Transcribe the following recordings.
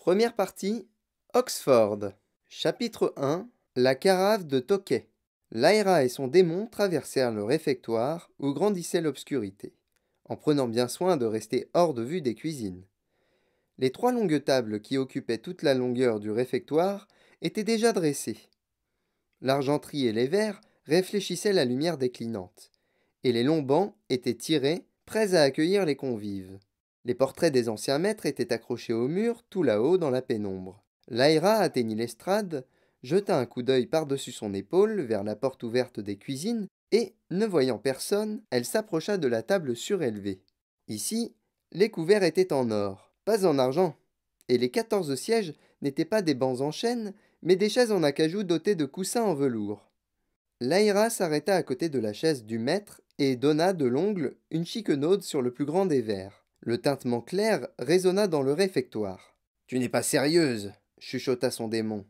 Première partie, Oxford. Chapitre 1, la carafe de Toquet. Lyra et son démon traversèrent le réfectoire où grandissait l'obscurité, en prenant bien soin de rester hors de vue des cuisines. Les trois longues tables qui occupaient toute la longueur du réfectoire étaient déjà dressées. L'argenterie et les verres réfléchissaient la lumière déclinante, et les longs bancs étaient tirés, prêts à accueillir les convives. Les portraits des anciens maîtres étaient accrochés au mur, tout là-haut dans la pénombre. Laïra atteignit l'estrade, jeta un coup d'œil par-dessus son épaule vers la porte ouverte des cuisines, et, ne voyant personne, elle s'approcha de la table surélevée. Ici, les couverts étaient en or, pas en argent, et les quatorze sièges n'étaient pas des bancs en chêne, mais des chaises en acajou dotées de coussins en velours. Laïra s'arrêta à côté de la chaise du maître et donna de l'ongle une chiquenaude sur le plus grand des verres. Le tintement clair résonna dans le réfectoire. Tu n'es pas sérieuse, chuchota son démon.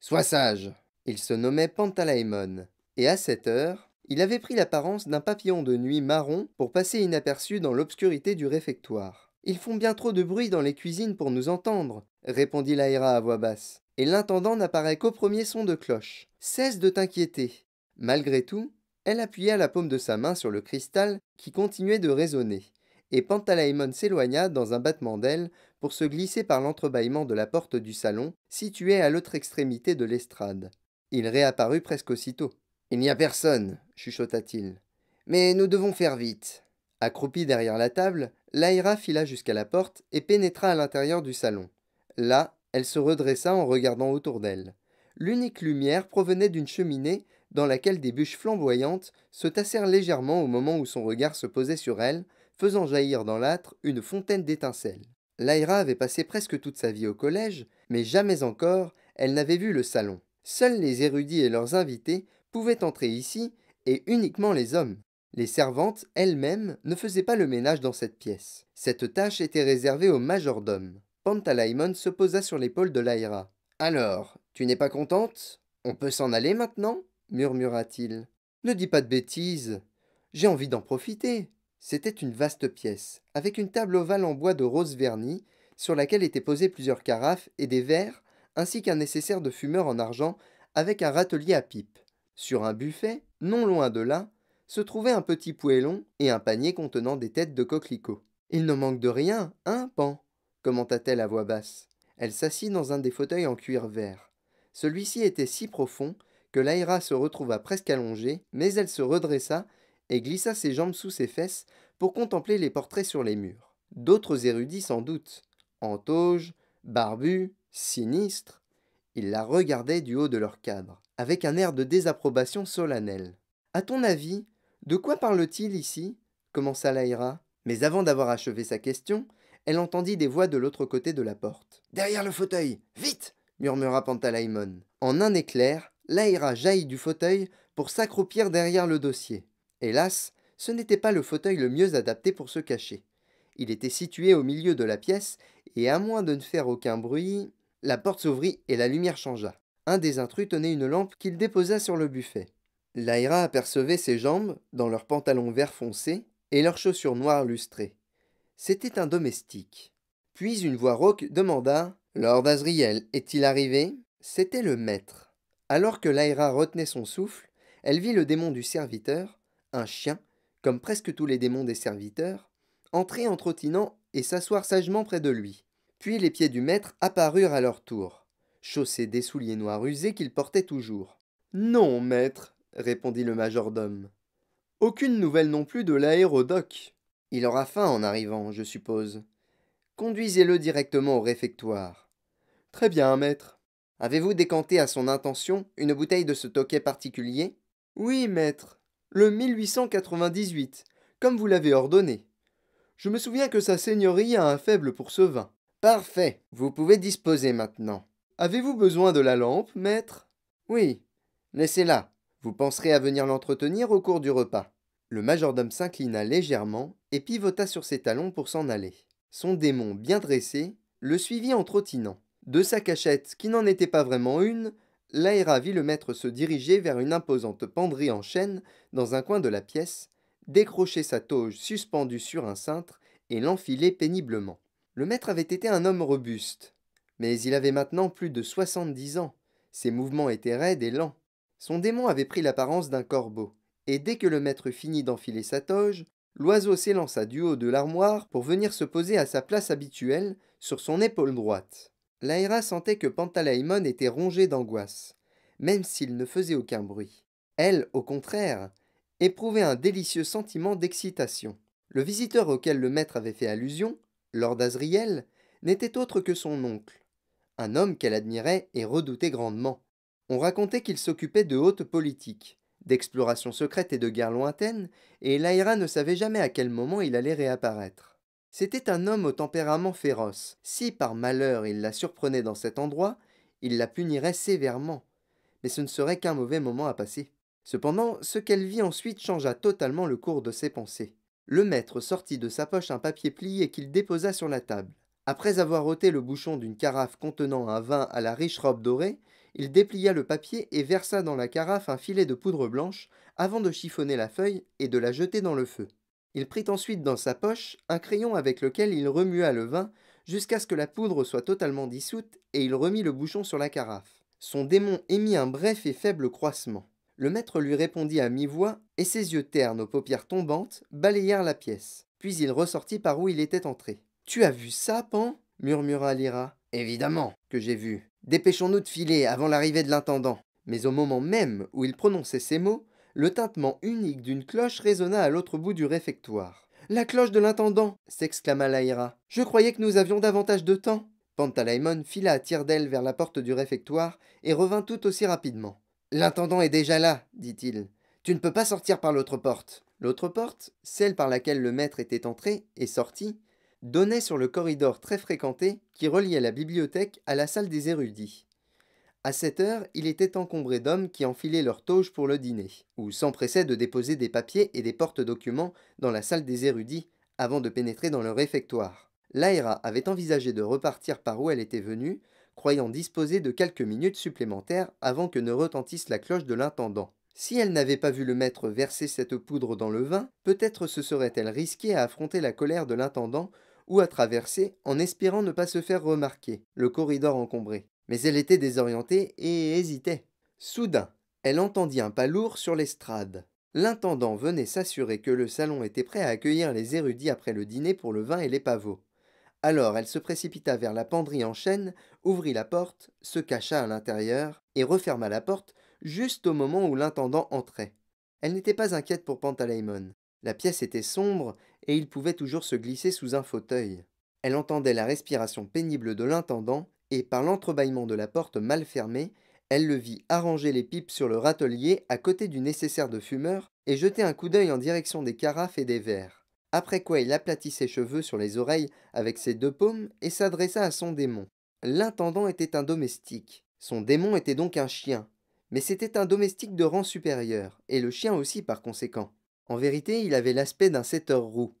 Sois sage. Il se nommait Pantalaimon, et à cette heure, il avait pris l'apparence d'un papillon de nuit marron pour passer inaperçu dans l'obscurité du réfectoire. Ils font bien trop de bruit dans les cuisines pour nous entendre, répondit Laïra à voix basse. Et l'intendant n'apparaît qu'au premier son de cloche. Cesse de t'inquiéter. Malgré tout, elle appuya la paume de sa main sur le cristal qui continuait de résonner et Pantalaimon s'éloigna dans un battement d'ailes pour se glisser par l'entrebâillement de la porte du salon, située à l'autre extrémité de l'estrade. Il réapparut presque aussitôt. Il n'y a personne, chuchota-t-il. Mais nous devons faire vite. Accroupi derrière la table, Laira fila jusqu'à la porte et pénétra à l'intérieur du salon. Là, elle se redressa en regardant autour d'elle. L'unique lumière provenait d'une cheminée dans laquelle des bûches flamboyantes se tassèrent légèrement au moment où son regard se posait sur elle, faisant jaillir dans l'âtre une fontaine d'étincelles. Lyra avait passé presque toute sa vie au collège, mais jamais encore elle n'avait vu le salon. Seuls les érudits et leurs invités pouvaient entrer ici, et uniquement les hommes. Les servantes, elles-mêmes, ne faisaient pas le ménage dans cette pièce. Cette tâche était réservée au majordome. Pantalaimon se posa sur l'épaule de Lyra. Alors, tu n'es pas contente On peut s'en aller maintenant murmura-t-il. Ne dis pas de bêtises. J'ai envie d'en profiter. C'était une vaste pièce, avec une table ovale en bois de rose verni, sur laquelle étaient posées plusieurs carafes et des verres, ainsi qu'un nécessaire de fumeur en argent, avec un râtelier à pipe. Sur un buffet, non loin de là, se trouvait un petit poêlon et un panier contenant des têtes de coquelicots. Il ne manque de rien, hein, Pan commenta-t-elle à voix basse. Elle s'assit dans un des fauteuils en cuir vert. Celui-ci était si profond que Laira se retrouva presque allongée, mais elle se redressa et glissa ses jambes sous ses fesses pour contempler les portraits sur les murs. D'autres érudits sans doute, en barbu, barbus, sinistres, ils la regardaient du haut de leur cadre, avec un air de désapprobation solennelle. À ton avis, de quoi parle-t-il ici commença Laïra. Mais avant d'avoir achevé sa question, elle entendit des voix de l'autre côté de la porte. Derrière le fauteuil Vite murmura Pantalaimon. En un éclair, Laïra jaillit du fauteuil pour s'accroupir derrière le dossier. Hélas, ce n'était pas le fauteuil le mieux adapté pour se cacher. Il était situé au milieu de la pièce, et à moins de ne faire aucun bruit, la porte s'ouvrit et la lumière changea. Un des intrus tenait une lampe qu'il déposa sur le buffet. Laira apercevait ses jambes, dans leurs pantalons vert foncé et leurs chaussures noires lustrées. C'était un domestique. Puis une voix rauque demanda Lord Azriel est-il arrivé C'était le maître. Alors que Laira retenait son souffle, elle vit le démon du serviteur, un chien, comme presque tous les démons des serviteurs, entrait en trottinant et s'asseoir sagement près de lui. Puis les pieds du maître apparurent à leur tour, chaussés des souliers noirs usés qu'il portait toujours. Non, maître, répondit le majordome. Aucune nouvelle non plus de l'aérodoc. Il aura faim en arrivant, je suppose. Conduisez-le directement au réfectoire. Très bien, maître. Avez-vous décanté à son intention une bouteille de ce toquet particulier Oui, maître le 1898, comme vous l'avez ordonné. Je me souviens que sa seigneurie a un faible pour ce vin. Parfait, vous pouvez disposer maintenant. Avez-vous besoin de la lampe, maître Oui. Laissez-la. Vous penserez à venir l'entretenir au cours du repas. Le majordome s'inclina légèrement et pivota sur ses talons pour s'en aller. Son démon, bien dressé, le suivit en trottinant. De sa cachette, qui n'en était pas vraiment une, Laïra vit le maître se diriger vers une imposante penderie en chêne dans un coin de la pièce, décrocher sa toge suspendue sur un cintre et l'enfiler péniblement. Le maître avait été un homme robuste, mais il avait maintenant plus de soixante-dix ans. Ses mouvements étaient raides et lents. Son démon avait pris l'apparence d'un corbeau, et dès que le maître finit d'enfiler sa toge, l'oiseau s'élança du haut de l'armoire pour venir se poser à sa place habituelle sur son épaule droite. Laira sentait que Pantalaimon était rongé d'angoisse, même s'il ne faisait aucun bruit. Elle, au contraire, éprouvait un délicieux sentiment d'excitation. Le visiteur auquel le maître avait fait allusion, Lord Azriel, n'était autre que son oncle, un homme qu'elle admirait et redoutait grandement. On racontait qu'il s'occupait de hautes politiques, d'explorations secrètes et de guerres lointaines, et Laira ne savait jamais à quel moment il allait réapparaître. C'était un homme au tempérament féroce. Si par malheur il la surprenait dans cet endroit, il la punirait sévèrement. Mais ce ne serait qu'un mauvais moment à passer. Cependant, ce qu'elle vit ensuite changea totalement le cours de ses pensées. Le maître sortit de sa poche un papier plié qu'il déposa sur la table. Après avoir ôté le bouchon d'une carafe contenant un vin à la riche robe dorée, il déplia le papier et versa dans la carafe un filet de poudre blanche avant de chiffonner la feuille et de la jeter dans le feu. Il prit ensuite dans sa poche un crayon avec lequel il remua le vin jusqu'à ce que la poudre soit totalement dissoute et il remit le bouchon sur la carafe. Son démon émit un bref et faible croissement. Le maître lui répondit à mi-voix et ses yeux ternes aux paupières tombantes balayèrent la pièce. Puis il ressortit par où il était entré. Tu as vu ça, Pan murmura Lyra. Évidemment que j'ai vu. Dépêchons-nous de filer avant l'arrivée de l'intendant. Mais au moment même où il prononçait ces mots, le tintement unique d'une cloche résonna à l'autre bout du réfectoire. La cloche de l'intendant s'exclama Laïra. Je croyais que nous avions davantage de temps. Pantalaimon fila à tire d'aile vers la porte du réfectoire et revint tout aussi rapidement. L'intendant est déjà là, dit-il. Tu ne peux pas sortir par l'autre porte. L'autre porte, celle par laquelle le maître était entré et sorti, donnait sur le corridor très fréquenté qui reliait la bibliothèque à la salle des érudits. À cette heure, il était encombré d'hommes qui enfilaient leurs tauges pour le dîner, ou s'empressaient de déposer des papiers et des porte-documents dans la salle des érudits avant de pénétrer dans le réfectoire. Laïra avait envisagé de repartir par où elle était venue, croyant disposer de quelques minutes supplémentaires avant que ne retentisse la cloche de l'intendant. Si elle n'avait pas vu le maître verser cette poudre dans le vin, peut-être se serait-elle risquée à affronter la colère de l'intendant ou à traverser en espérant ne pas se faire remarquer le corridor encombré mais elle était désorientée et hésitait. Soudain, elle entendit un pas lourd sur l'estrade. L'intendant venait s'assurer que le salon était prêt à accueillir les érudits après le dîner pour le vin et les pavots. Alors elle se précipita vers la penderie en chêne, ouvrit la porte, se cacha à l'intérieur et referma la porte juste au moment où l'intendant entrait. Elle n'était pas inquiète pour Pantaleimon. La pièce était sombre et il pouvait toujours se glisser sous un fauteuil. Elle entendait la respiration pénible de l'intendant et par l'entrebâillement de la porte mal fermée, elle le vit arranger les pipes sur le râtelier à côté du nécessaire de fumeur et jeter un coup d'œil en direction des carafes et des verres. Après quoi il aplatit ses cheveux sur les oreilles avec ses deux paumes et s'adressa à son démon. L'intendant était un domestique. Son démon était donc un chien. Mais c'était un domestique de rang supérieur, et le chien aussi par conséquent. En vérité, il avait l'aspect d'un setter roux.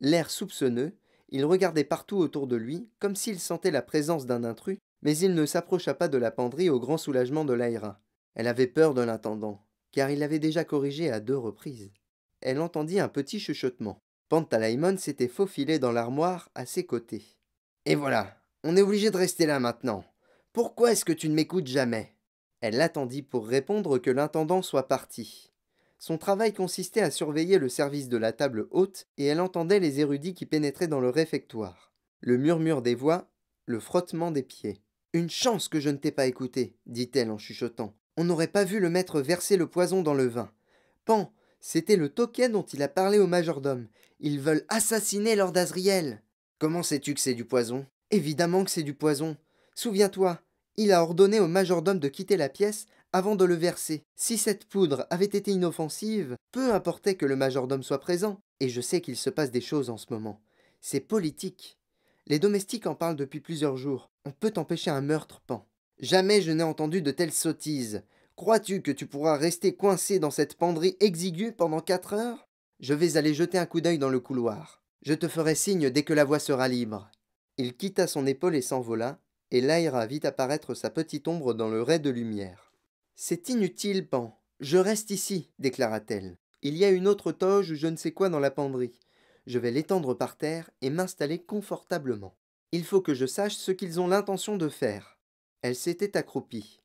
L'air soupçonneux, il regardait partout autour de lui, comme s'il sentait la présence d'un intrus, mais il ne s'approcha pas de la penderie au grand soulagement de Laïra. Elle avait peur de l'intendant, car il l'avait déjà corrigé à deux reprises. Elle entendit un petit chuchotement. Pantalaimon s'était faufilé dans l'armoire à ses côtés. Et voilà, on est obligé de rester là maintenant. Pourquoi est-ce que tu ne m'écoutes jamais Elle l'attendit pour répondre que l'intendant soit parti. Son travail consistait à surveiller le service de la table haute et elle entendait les érudits qui pénétraient dans le réfectoire. Le murmure des voix, le frottement des pieds. Une chance que je ne t'ai pas écouté, dit-elle en chuchotant. On n'aurait pas vu le maître verser le poison dans le vin. Pan, c'était le toquet dont il a parlé au majordome. Ils veulent assassiner Lord Azriel. Comment sais-tu que c'est du poison Évidemment que c'est du poison. Souviens-toi, il a ordonné au majordome de quitter la pièce avant de le verser. Si cette poudre avait été inoffensive, peu importait que le majordome soit présent, et je sais qu'il se passe des choses en ce moment. C'est politique. Les domestiques en parlent depuis plusieurs jours. On peut empêcher un meurtre, Pan. Jamais je n'ai entendu de telles sottises. Crois-tu que tu pourras rester coincé dans cette penderie exiguë pendant quatre heures Je vais aller jeter un coup d'œil dans le couloir. Je te ferai signe dès que la voie sera libre. Il quitta son épaule et s'envola, et Lyra vit apparaître sa petite ombre dans le ray de lumière. C'est inutile, Pan. Je reste ici, déclara-t-elle. Il y a une autre toge ou je ne sais quoi dans la penderie. Je vais l'étendre par terre et m'installer confortablement. Il faut que je sache ce qu'ils ont l'intention de faire. Elle s'était accroupie.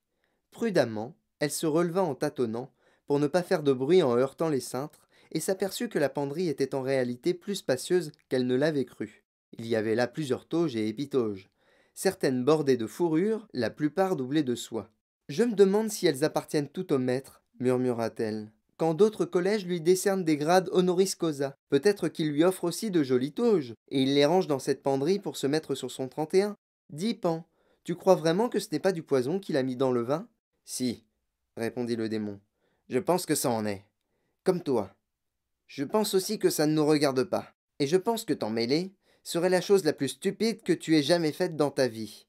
Prudemment, elle se releva en tâtonnant, pour ne pas faire de bruit en heurtant les cintres, et s'aperçut que la penderie était en réalité plus spacieuse qu'elle ne l'avait cru. Il y avait là plusieurs toges et épitoges, certaines bordées de fourrure, la plupart doublées de soie. Je me demande si elles appartiennent toutes au maître, murmura-t-elle. Quand d'autres collèges lui décernent des grades honoris causa, peut-être qu'il lui offre aussi de jolies toges, et il les range dans cette penderie pour se mettre sur son 31. Dis, Pan, tu crois vraiment que ce n'est pas du poison qu'il a mis dans le vin Si, répondit le démon. Je pense que ça en est. Comme toi. Je pense aussi que ça ne nous regarde pas. Et je pense que t'en mêler, serait la chose la plus stupide que tu aies jamais faite dans ta vie.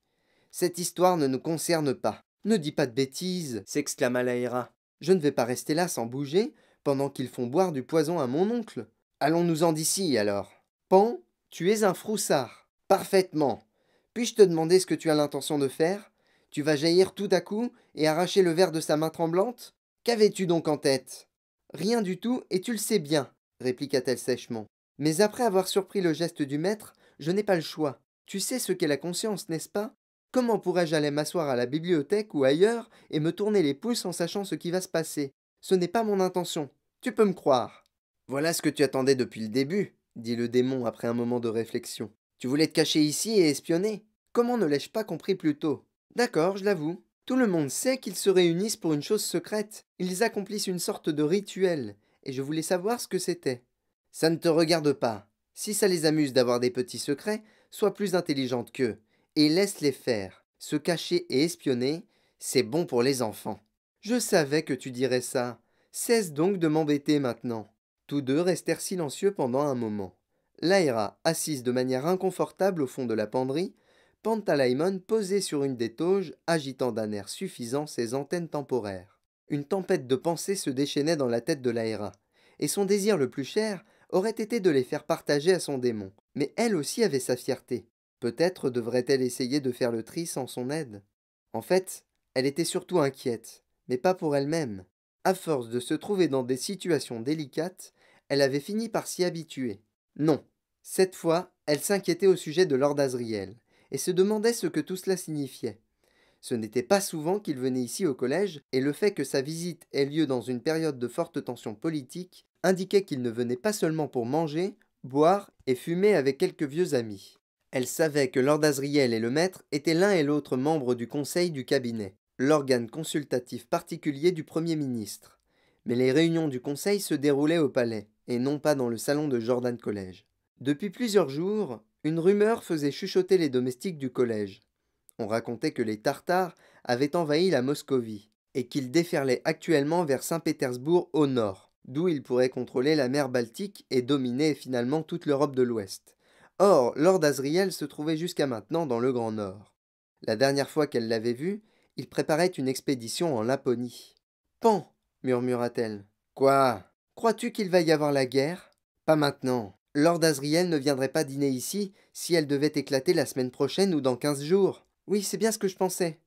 Cette histoire ne nous concerne pas. Ne dis pas de bêtises, s'exclama Laïra. « Je ne vais pas rester là sans bouger pendant qu'ils font boire du poison à mon oncle. Allons-nous-en d'ici alors. Pan, tu es un froussard. Parfaitement. Puis-je te demander ce que tu as l'intention de faire Tu vas jaillir tout à coup et arracher le verre de sa main tremblante Qu'avais-tu donc en tête Rien du tout, et tu le sais bien, répliqua-t-elle sèchement. Mais après avoir surpris le geste du maître, je n'ai pas le choix. Tu sais ce qu'est la conscience, n'est-ce pas Comment pourrais-je aller m'asseoir à la bibliothèque ou ailleurs et me tourner les pouces en sachant ce qui va se passer Ce n'est pas mon intention. Tu peux me croire. Voilà ce que tu attendais depuis le début, dit le démon après un moment de réflexion. Tu voulais te cacher ici et espionner. Comment ne l'ai-je pas compris plus tôt D'accord, je l'avoue. Tout le monde sait qu'ils se réunissent pour une chose secrète. Ils accomplissent une sorte de rituel, et je voulais savoir ce que c'était. Ça ne te regarde pas. Si ça les amuse d'avoir des petits secrets, sois plus intelligente qu'eux et laisse-les faire. Se cacher et espionner, c'est bon pour les enfants. Je savais que tu dirais ça. Cesse donc de m'embêter maintenant. Tous deux restèrent silencieux pendant un moment. Laïra, assise de manière inconfortable au fond de la penderie, Pantalaimon posé sur une des tauges, agitant d'un air suffisant ses antennes temporaires. Une tempête de pensées se déchaînait dans la tête de Laïra, et son désir le plus cher aurait été de les faire partager à son démon, mais elle aussi avait sa fierté. Peut-être devrait-elle essayer de faire le tri sans son aide. En fait, elle était surtout inquiète, mais pas pour elle-même. À force de se trouver dans des situations délicates, elle avait fini par s'y habituer. Non, cette fois, elle s'inquiétait au sujet de Lord Azriel et se demandait ce que tout cela signifiait. Ce n'était pas souvent qu'il venait ici au collège, et le fait que sa visite ait lieu dans une période de forte tension politique indiquait qu'il ne venait pas seulement pour manger, boire et fumer avec quelques vieux amis. Elle savait que Lord Asriel et le maître étaient l'un et l'autre membres du conseil du cabinet, l'organe consultatif particulier du Premier ministre. Mais les réunions du conseil se déroulaient au palais, et non pas dans le salon de Jordan College. Depuis plusieurs jours, une rumeur faisait chuchoter les domestiques du collège. On racontait que les Tartares avaient envahi la Moscovie, et qu'ils déferlaient actuellement vers Saint-Pétersbourg au nord d'où il pourrait contrôler la mer Baltique et dominer finalement toute l'Europe de l'Ouest. Or, Lord Asriel se trouvait jusqu'à maintenant dans le Grand Nord. La dernière fois qu'elle l'avait vu, il préparait une expédition en Laponie. Pan murmura-t-elle. Quoi Crois-tu qu'il va y avoir la guerre Pas maintenant. Lord Asriel ne viendrait pas dîner ici si elle devait éclater la semaine prochaine ou dans quinze jours. Oui, c'est bien ce que je pensais.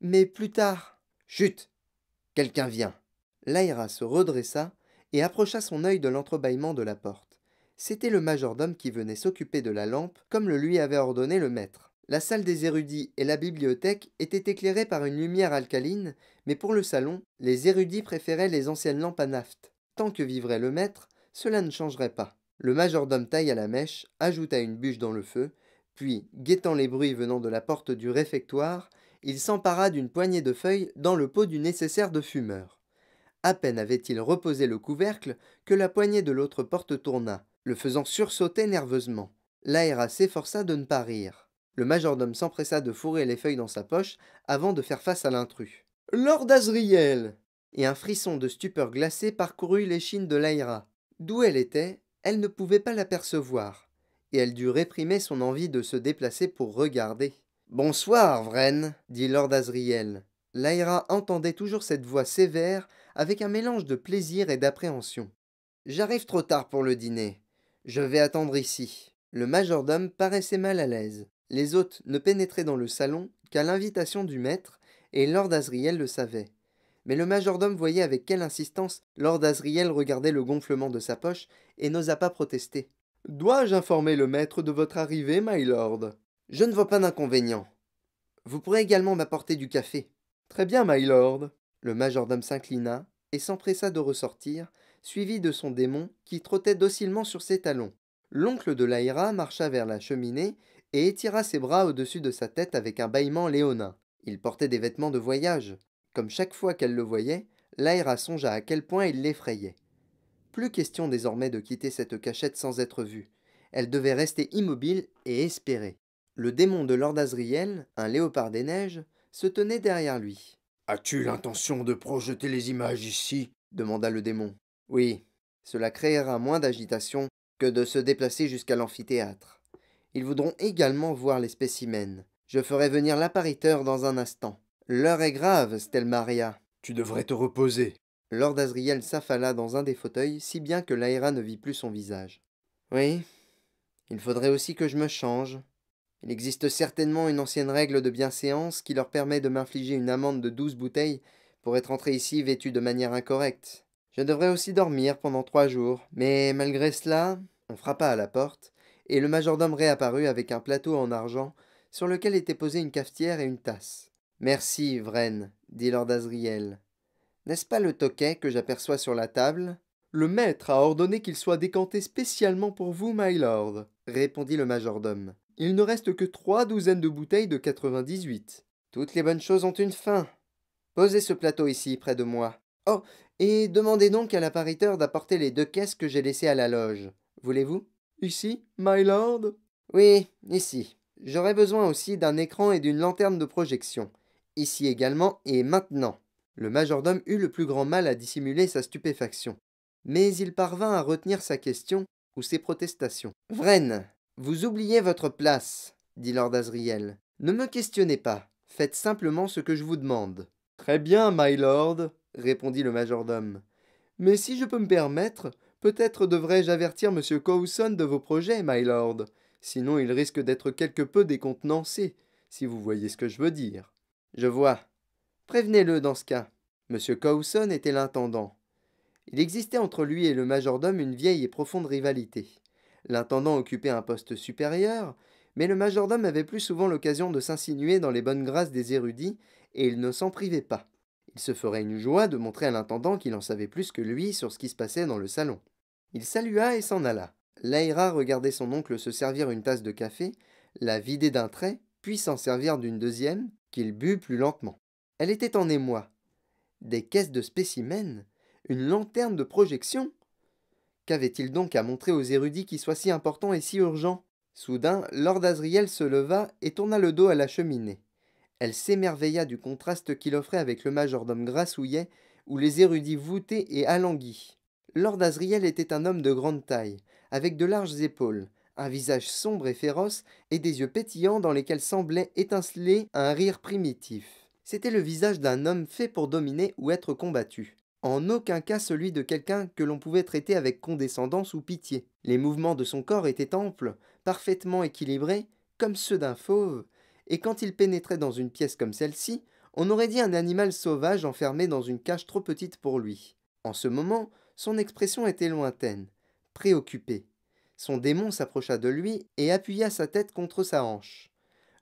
Mais plus tard. Chut Quelqu'un vient. Lyra se redressa et approcha son œil de l'entrebâillement de la porte. C'était le majordome qui venait s'occuper de la lampe, comme le lui avait ordonné le maître. La salle des érudits et la bibliothèque étaient éclairées par une lumière alcaline, mais pour le salon, les érudits préféraient les anciennes lampes à naphte. Tant que vivrait le maître, cela ne changerait pas. Le majordome tailla la mèche, ajouta une bûche dans le feu, puis, guettant les bruits venant de la porte du réfectoire, il s'empara d'une poignée de feuilles dans le pot du nécessaire de fumeur. À peine avait-il reposé le couvercle que la poignée de l'autre porte tourna, le faisant sursauter nerveusement. Laira s'efforça de ne pas rire. Le majordome s'empressa de fourrer les feuilles dans sa poche avant de faire face à l'intrus. Lord Azriel Et un frisson de stupeur glacée parcourut l'échine de l'Aïra. D'où elle était, elle ne pouvait pas l'apercevoir, et elle dut réprimer son envie de se déplacer pour regarder. Bonsoir, Vren, dit Lord Azriel. L'Aïra entendait toujours cette voix sévère avec un mélange de plaisir et d'appréhension. J'arrive trop tard pour le dîner. Je vais attendre ici. Le majordome paraissait mal à l'aise. Les hôtes ne pénétraient dans le salon qu'à l'invitation du maître, et Lord Asriel le savait. Mais le majordome voyait avec quelle insistance Lord Asriel regardait le gonflement de sa poche et n'osa pas protester. Dois-je informer le maître de votre arrivée, my lord Je ne vois pas d'inconvénient. Vous pourrez également m'apporter du café. Très bien, my lord. Le majordome s'inclina et s'empressa de ressortir, suivi de son démon qui trottait docilement sur ses talons. L'oncle de Laïra marcha vers la cheminée et étira ses bras au-dessus de sa tête avec un bâillement léonin. Il portait des vêtements de voyage. Comme chaque fois qu'elle le voyait, Laïra songea à quel point il l'effrayait. Plus question désormais de quitter cette cachette sans être vue. Elle devait rester immobile et espérer. Le démon de Lord Azriel, un léopard des neiges, se tenait derrière lui. As-tu l'intention de projeter les images ici demanda le démon. Oui, cela créera moins d'agitation que de se déplacer jusqu'à l'amphithéâtre. Ils voudront également voir les spécimens. Je ferai venir l'appariteur dans un instant. L'heure est grave, Stelmaria. Tu devrais te reposer. Lord Azriel s'affala dans un des fauteuils, si bien que l'Aira ne vit plus son visage. Oui, il faudrait aussi que je me change, il existe certainement une ancienne règle de bienséance qui leur permet de m'infliger une amende de douze bouteilles pour être entré ici vêtu de manière incorrecte. Je devrais aussi dormir pendant trois jours, mais malgré cela, on frappa à la porte, et le majordome réapparut avec un plateau en argent sur lequel était posée une cafetière et une tasse. Merci, Vren, dit Lord Azriel. N'est-ce pas le toquet que j'aperçois sur la table Le maître a ordonné qu'il soit décanté spécialement pour vous, my lord, répondit le majordome. Il ne reste que trois douzaines de bouteilles de 98. Toutes les bonnes choses ont une fin. Posez ce plateau ici, près de moi. Oh, et demandez donc à l'appariteur d'apporter les deux caisses que j'ai laissées à la loge. Voulez-vous Ici, my lord Oui, ici. J'aurai besoin aussi d'un écran et d'une lanterne de projection. Ici également et maintenant. Le majordome eut le plus grand mal à dissimuler sa stupéfaction. Mais il parvint à retenir sa question ou ses protestations. Vous oubliez votre place, dit Lord Azriel. Ne me questionnez pas, faites simplement ce que je vous demande. Très bien, my lord, répondit le majordome. Mais si je peux me permettre, peut-être devrais-je avertir M. Cowson de vos projets, my lord. Sinon, il risque d'être quelque peu décontenancé, si vous voyez ce que je veux dire. Je vois. Prévenez-le dans ce cas. M. Cowson était l'intendant. Il existait entre lui et le majordome une vieille et profonde rivalité. L'intendant occupait un poste supérieur, mais le majordome avait plus souvent l'occasion de s'insinuer dans les bonnes grâces des érudits, et il ne s'en privait pas. Il se ferait une joie de montrer à l'intendant qu'il en savait plus que lui sur ce qui se passait dans le salon. Il salua et s'en alla. Laïra regardait son oncle se servir une tasse de café, la vider d'un trait, puis s'en servir d'une deuxième, qu'il but plus lentement. Elle était en émoi. Des caisses de spécimens, une lanterne de projection, Qu'avait-il donc à montrer aux érudits qui soient si importants et si urgents Soudain, Lord Asriel se leva et tourna le dos à la cheminée. Elle s'émerveilla du contraste qu'il offrait avec le majordome grassouillet ou les érudits voûtés et alanguis. Lord Asriel était un homme de grande taille, avec de larges épaules, un visage sombre et féroce et des yeux pétillants dans lesquels semblait étinceler un rire primitif. C'était le visage d'un homme fait pour dominer ou être combattu en aucun cas celui de quelqu'un que l'on pouvait traiter avec condescendance ou pitié. Les mouvements de son corps étaient amples, parfaitement équilibrés, comme ceux d'un fauve, et quand il pénétrait dans une pièce comme celle-ci, on aurait dit un animal sauvage enfermé dans une cage trop petite pour lui. En ce moment, son expression était lointaine, préoccupée. Son démon s'approcha de lui et appuya sa tête contre sa hanche.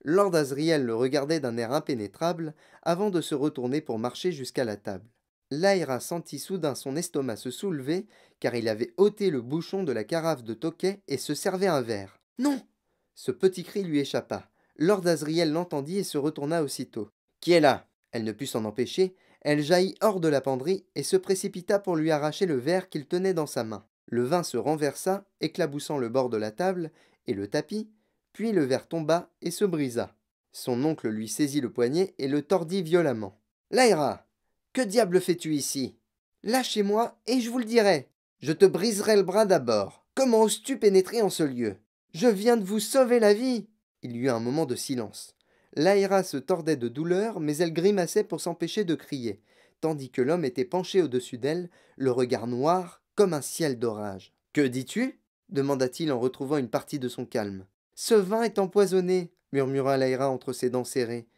Lord Asriel le regardait d'un air impénétrable avant de se retourner pour marcher jusqu'à la table. Laira sentit soudain son estomac se soulever, car il avait ôté le bouchon de la carafe de Toquet et se servait un verre. Non Ce petit cri lui échappa. Lord Azriel l'entendit et se retourna aussitôt. Qui est là Elle ne put s'en empêcher. Elle jaillit hors de la penderie et se précipita pour lui arracher le verre qu'il tenait dans sa main. Le vin se renversa, éclaboussant le bord de la table et le tapis, puis le verre tomba et se brisa. Son oncle lui saisit le poignet et le tordit violemment. Laira. Que diable fais-tu ici Lâchez-moi et je vous le dirai. Je te briserai le bras d'abord. Comment oses-tu pénétrer en ce lieu Je viens de vous sauver la vie Il y eut un moment de silence. Laïra se tordait de douleur, mais elle grimaçait pour s'empêcher de crier, tandis que l'homme était penché au-dessus d'elle, le regard noir comme un ciel d'orage. Que dis-tu demanda-t-il en retrouvant une partie de son calme. Ce vin est empoisonné, murmura Laïra entre ses dents serrées.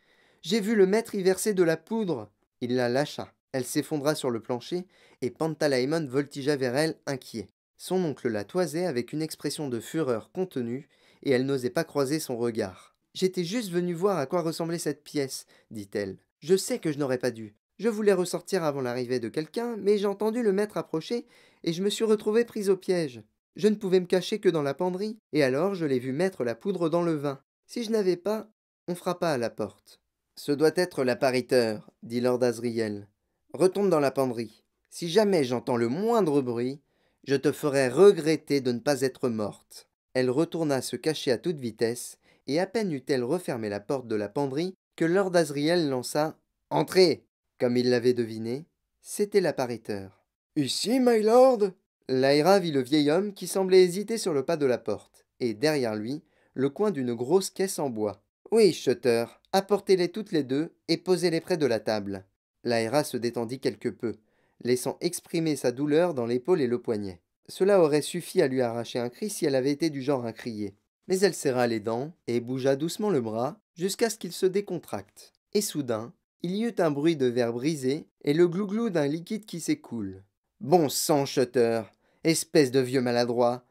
J'ai vu le maître y verser de la poudre. Il la lâcha. Elle s'effondra sur le plancher et Pantalaimon voltigea vers elle, inquiet. Son oncle la toisait avec une expression de fureur contenue et elle n'osait pas croiser son regard. J'étais juste venue voir à quoi ressemblait cette pièce, dit-elle. Je sais que je n'aurais pas dû. Je voulais ressortir avant l'arrivée de quelqu'un, mais j'ai entendu le maître approcher et je me suis retrouvé prise au piège. Je ne pouvais me cacher que dans la penderie, et alors je l'ai vu mettre la poudre dans le vin. Si je n'avais pas, on frappa à la porte. Ce doit être l'appariteur, » dit Lord Azriel. Retombe dans la penderie. Si jamais j'entends le moindre bruit, je te ferai regretter de ne pas être morte. Elle retourna se cacher à toute vitesse, et à peine eut-elle refermé la porte de la penderie que Lord Asriel lança Entrez Comme il l'avait deviné, c'était l'appariteur. Ici, my lord Lyra vit le vieil homme qui semblait hésiter sur le pas de la porte, et derrière lui, le coin d'une grosse caisse en bois. Oui, Shutter, apportez-les toutes les deux et posez-les près de la table. Laéra se détendit quelque peu, laissant exprimer sa douleur dans l'épaule et le poignet. Cela aurait suffi à lui arracher un cri si elle avait été du genre à crier. Mais elle serra les dents et bougea doucement le bras jusqu'à ce qu'il se décontracte. Et soudain, il y eut un bruit de verre brisé et le glouglou d'un liquide qui s'écoule. Bon sang, Shutter Espèce de vieux maladroit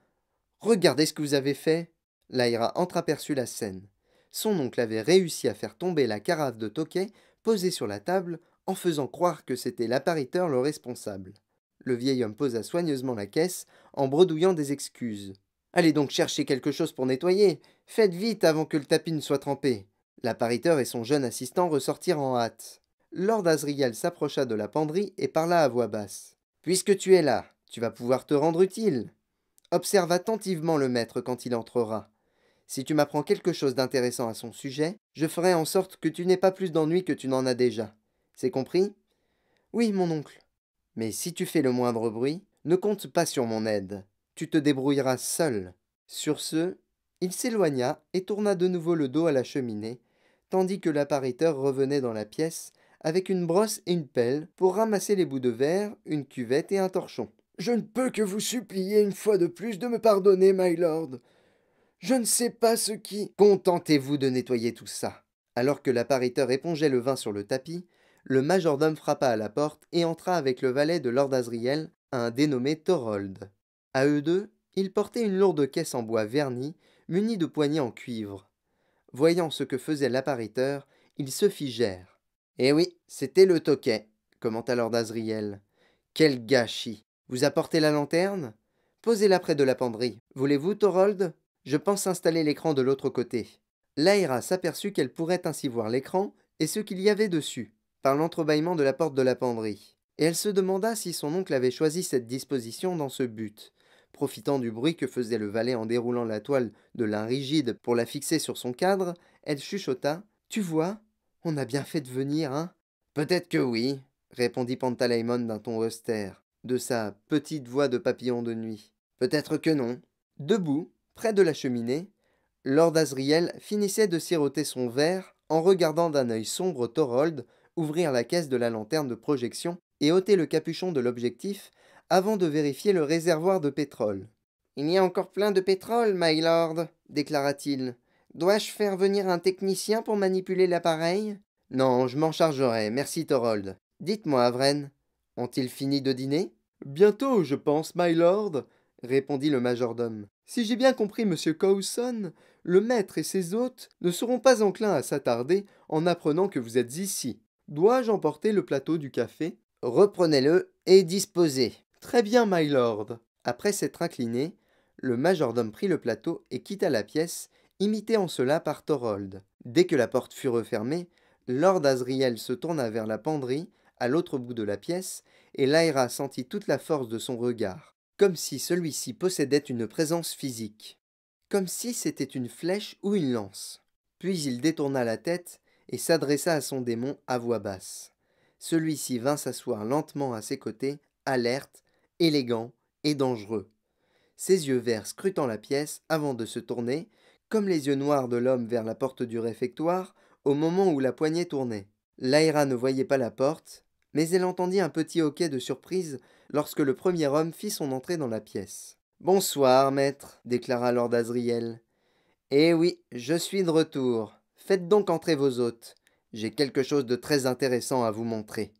Regardez ce que vous avez fait Laïra entreaperçut la scène son oncle avait réussi à faire tomber la carafe de Toquet posée sur la table en faisant croire que c'était l'appariteur le responsable. Le vieil homme posa soigneusement la caisse en bredouillant des excuses. Allez donc chercher quelque chose pour nettoyer. Faites vite avant que le tapis ne soit trempé. L'appariteur et son jeune assistant ressortirent en hâte. Lord Azriel s'approcha de la penderie et parla à voix basse. Puisque tu es là, tu vas pouvoir te rendre utile. Observe attentivement le maître quand il entrera. Si tu m'apprends quelque chose d'intéressant à son sujet, je ferai en sorte que tu n'aies pas plus d'ennuis que tu n'en as déjà. C'est compris Oui, mon oncle. Mais si tu fais le moindre bruit, ne compte pas sur mon aide. Tu te débrouilleras seul. Sur ce, il s'éloigna et tourna de nouveau le dos à la cheminée, tandis que l'appariteur revenait dans la pièce avec une brosse et une pelle pour ramasser les bouts de verre, une cuvette et un torchon. Je ne peux que vous supplier une fois de plus de me pardonner, mylord. Je ne sais pas ce qui. Contentez-vous de nettoyer tout ça. Alors que l'appariteur épongeait le vin sur le tapis, le majordome frappa à la porte et entra avec le valet de Lord Asriel, un dénommé Thorold. À eux deux, ils portaient une lourde caisse en bois verni, munie de poignées en cuivre. Voyant ce que faisait l'appariteur, ils se figèrent. Eh oui, c'était le toquet, commenta Lord Asriel. Quel gâchis Vous apportez la lanterne Posez-la près de la penderie. Voulez-vous, Thorold je pense installer l'écran de l'autre côté. Laïra s'aperçut qu'elle pourrait ainsi voir l'écran et ce qu'il y avait dessus, par l'entrebâillement de la porte de la penderie. Et elle se demanda si son oncle avait choisi cette disposition dans ce but. Profitant du bruit que faisait le valet en déroulant la toile de lin rigide pour la fixer sur son cadre, elle chuchota Tu vois, on a bien fait de venir, hein Peut-être que oui, répondit Pantalaimon d'un ton austère, de sa petite voix de papillon de nuit. Peut-être que non. Debout, Près de la cheminée, Lord Azriel finissait de siroter son verre en regardant d'un œil sombre Thorold ouvrir la caisse de la lanterne de projection et ôter le capuchon de l'objectif avant de vérifier le réservoir de pétrole. Il y a encore plein de pétrole, mylord, déclara-t-il. Dois-je faire venir un technicien pour manipuler l'appareil Non, je m'en chargerai, merci Thorold. Dites-moi, Avren, ont-ils fini de dîner Bientôt, je pense, mylord, répondit le majordome. Si j'ai bien compris monsieur Cowson, le maître et ses hôtes ne seront pas enclins à s'attarder en apprenant que vous êtes ici. Dois-je emporter le plateau du café Reprenez-le et disposez. Très bien, mylord. Après s'être incliné, le majordome prit le plateau et quitta la pièce, imité en cela par Thorold. Dès que la porte fut refermée, Lord Azriel se tourna vers la penderie, à l'autre bout de la pièce, et Lyra sentit toute la force de son regard comme si celui-ci possédait une présence physique, comme si c'était une flèche ou une lance. Puis il détourna la tête et s'adressa à son démon à voix basse. Celui-ci vint s'asseoir lentement à ses côtés, alerte, élégant et dangereux. Ses yeux verts scrutant la pièce avant de se tourner, comme les yeux noirs de l'homme vers la porte du réfectoire au moment où la poignée tournait. Lyra ne voyait pas la porte, mais elle entendit un petit hoquet de surprise lorsque le premier homme fit son entrée dans la pièce. Bonsoir, maître, déclara Lord Azriel. Eh oui, je suis de retour. Faites donc entrer vos hôtes. J'ai quelque chose de très intéressant à vous montrer.